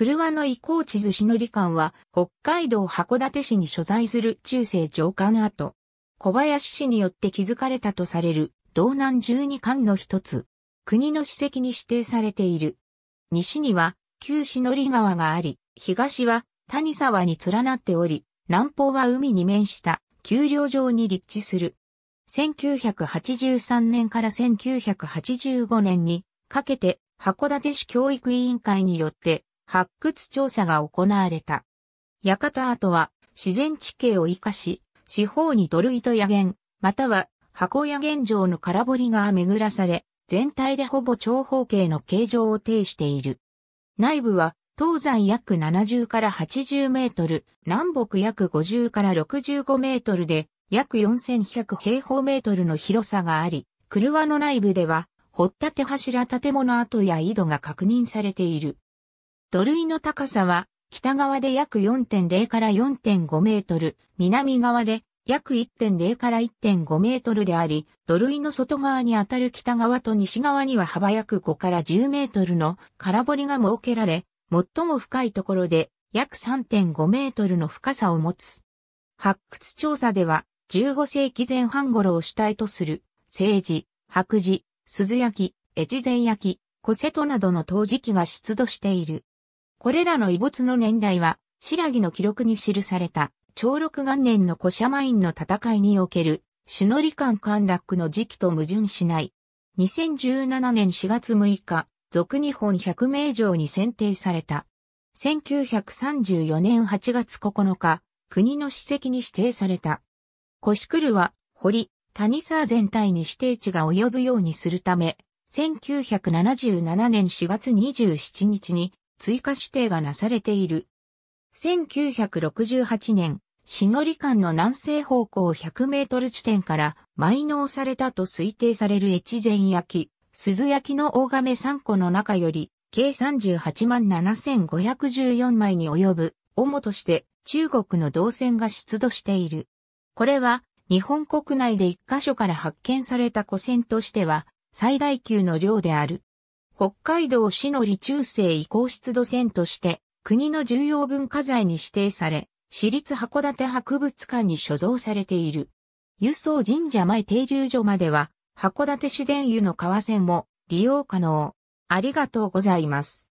車の移行地図しのり館は、北海道函館市に所在する中世城館跡。小林市によって築かれたとされる、道南十二館の一つ。国の史跡に指定されている。西には、旧しのり川があり、東は、谷沢に連なっており、南方は海に面した、丘陵上に立地する。1983年から1985年にかけて函館市教育委員会によって発掘調査が行われた。館跡は自然地形を活かし、四方に土塁と野源、または箱屋源城の空堀が巡らされ、全体でほぼ長方形の形状を呈している。内部は東西約70から80メートル、南北約50から65メートルで、約4100平方メートルの広さがあり、車の内部では、掘っ立柱建物跡や井戸が確認されている。土塁の高さは、北側で約4.0から4.5メートル、南側で約1.0から1.5メートルであり、土塁の外側にあたる北側と西側には幅約5から10メートルの空堀が設けられ、最も深いところで約3.5メートルの深さを持つ。発掘調査では、15世紀前半頃を主体とする、政治、白磁、鈴焼き、越前焼き、小瀬戸などの陶磁器が出土している。これらの遺物の年代は、白木の記録に記された、長禄元年の古社マインの戦いにおける、篠利館陥落の時期と矛盾しない。2017年4月6日、俗日本百名城に選定された。1934年8月9日、国の史跡に指定された。コシクルは、堀、谷沢全体に指定地が及ぶようにするため、1977年4月27日に追加指定がなされている。1968年、しのり間の南西方向100メートル地点から埋納されたと推定される越前焼、鈴焼の大亀3個の中より、計38万7514枚に及ぶ、主として中国の銅線が出土している。これは、日本国内で1カ所から発見された古銭としては、最大級の量である。北海道市の里中世移行出土船として、国の重要文化財に指定され、市立函館博物館に所蔵されている。輸送神社前停留所までは、函館市電油の川線も利用可能。ありがとうございます。